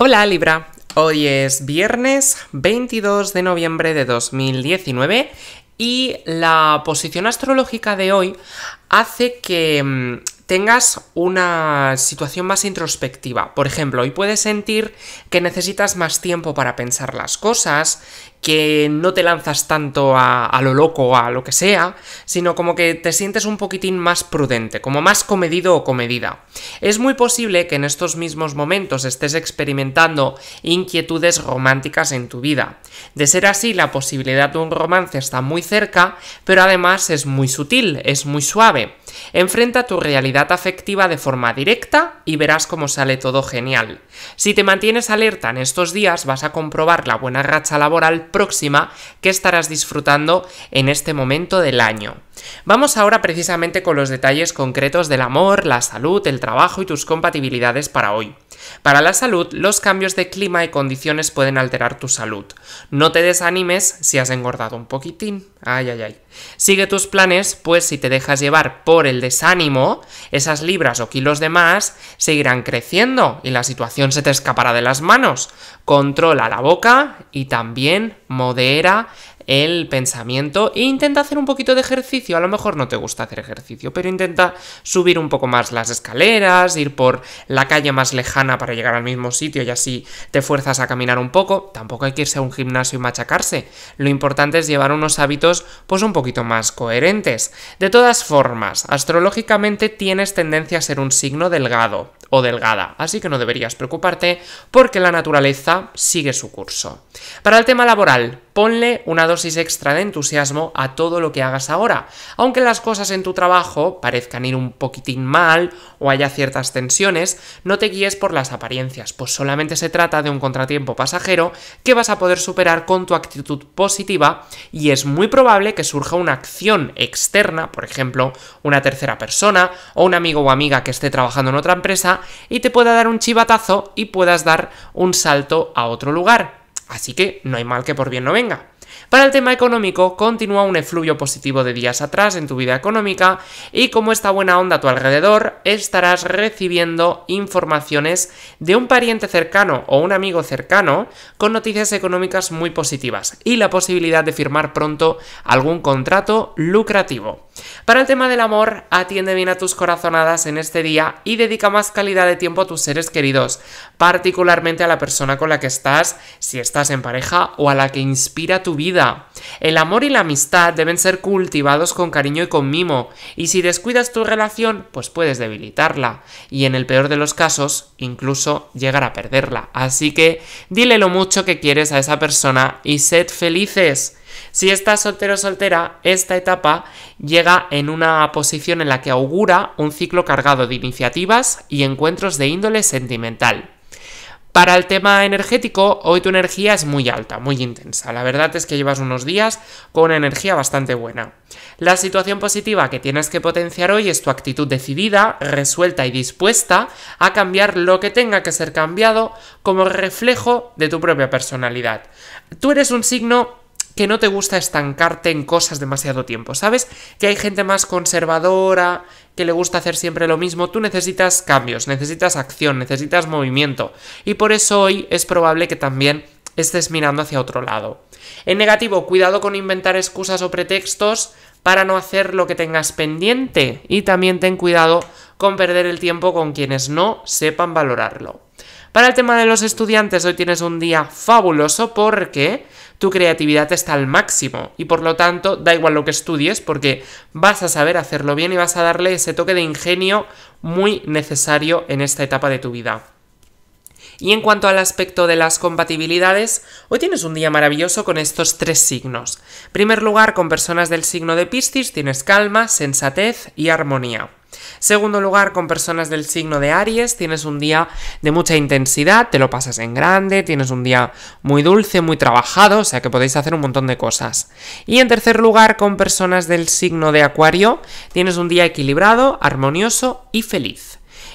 Hola Libra, hoy es viernes 22 de noviembre de 2019 y la posición astrológica de hoy hace que mm, tengas una situación más introspectiva. Por ejemplo, hoy puedes sentir que necesitas más tiempo para pensar las cosas, que no te lanzas tanto a, lo loco o a lo que sea, sino como que te sientes un poquitín más prudente, como más comedido o comedida. Es muy posible que en estos mismos momentos estés experimentando inquietudes románticas en tu vida. De ser así, la posibilidad de un romance está muy cerca, pero además es muy sutil, es muy suave. Enfrenta tu realidad afectiva de forma directa y verás cómo sale todo genial. Si te mantienes alerta en estos días vas a comprobar la buena racha laboral próxima que estarás disfrutando en este momento del año. Vamos ahora precisamente con los detalles concretos del amor, la salud, el trabajo y tus compatibilidades para hoy. Para la salud, los cambios de clima y condiciones pueden alterar tu salud. No te desanimes si has engordado un poquitín. Ay, ay, ay. Sigue tus planes, pues si te dejas llevar por el desánimo, esas libras o kilos de más seguirán creciendo y la situación se te escapará de las manos. Controla la boca y también modera el pensamiento e intenta hacer un poquito de ejercicio. A lo mejor no te gusta hacer ejercicio, pero intenta subir un poco más las escaleras, ir por la calle más lejana para llegar al mismo sitio y así te fuerzas a caminar un poco. Tampoco hay que irse a un gimnasio y machacarse. Lo importante es llevar unos hábitos pues un poquito más coherentes. De todas formas, astrológicamente tienes tendencia a ser un signo delgado o delgada, así que no deberías preocuparte porque la naturaleza sigue su curso. Para el tema laboral, Ponle una dosis extra de entusiasmo a todo lo que hagas ahora. Aunque las cosas en tu trabajo parezcan ir un poquitín mal o haya ciertas tensiones, no te guíes por las apariencias, pues solamente se trata de un contratiempo pasajero que vas a poder superar con tu actitud positiva y es muy probable que surja una acción externa, por ejemplo, una tercera persona o un amigo o amiga que esté trabajando en otra empresa y te pueda dar un chivatazo y puedas dar un salto a otro lugar. Así que no hay mal que por bien no venga. Para el tema económico, continúa un efluvio positivo de días atrás en tu vida económica y como está buena onda a tu alrededor, estarás recibiendo informaciones de un pariente cercano o un amigo cercano con noticias económicas muy positivas y la posibilidad de firmar pronto algún contrato lucrativo. Para el tema del amor, atiende bien a tus corazonadas en este día y dedica más calidad de tiempo a tus seres queridos, particularmente a la persona con la que estás, si estás en pareja o a la que inspira tu vida. El amor y la amistad deben ser cultivados con cariño y con mimo, y si descuidas tu relación, pues puedes debilitarla, y en el peor de los casos, incluso llegar a perderla. Así que dile lo mucho que quieres a esa persona y sed felices. Si estás soltero o soltera, esta etapa llega en una posición en la que augura un ciclo cargado de iniciativas y encuentros de índole sentimental. Para el tema energético, hoy tu energía es muy alta, muy intensa. La verdad es que llevas unos días con una energía bastante buena. La situación positiva que tienes que potenciar hoy es tu actitud decidida, resuelta y dispuesta a cambiar lo que tenga que ser cambiado como reflejo de tu propia personalidad. Tú eres un signo que no te gusta estancarte en cosas demasiado tiempo, ¿sabes? Que hay gente más conservadora, que le gusta hacer siempre lo mismo, tú necesitas cambios, necesitas acción, necesitas movimiento. Y por eso hoy es probable que también estés mirando hacia otro lado. En negativo, cuidado con inventar excusas o pretextos para no hacer lo que tengas pendiente y también ten cuidado con perder el tiempo con quienes no sepan valorarlo. Para el tema de los estudiantes, hoy tienes un día fabuloso porque tu creatividad está al máximo y por lo tanto da igual lo que estudies porque vas a saber hacerlo bien y vas a darle ese toque de ingenio muy necesario en esta etapa de tu vida. Y en cuanto al aspecto de las compatibilidades, hoy tienes un día maravilloso con estos tres signos. En primer lugar, con personas del signo de Piscis tienes calma, sensatez y armonía. Segundo lugar, con personas del signo de Aries, tienes un día de mucha intensidad, te lo pasas en grande, tienes un día muy dulce, muy trabajado, o sea que podéis hacer un montón de cosas. Y en tercer lugar, con personas del signo de Acuario, tienes un día equilibrado, armonioso y feliz.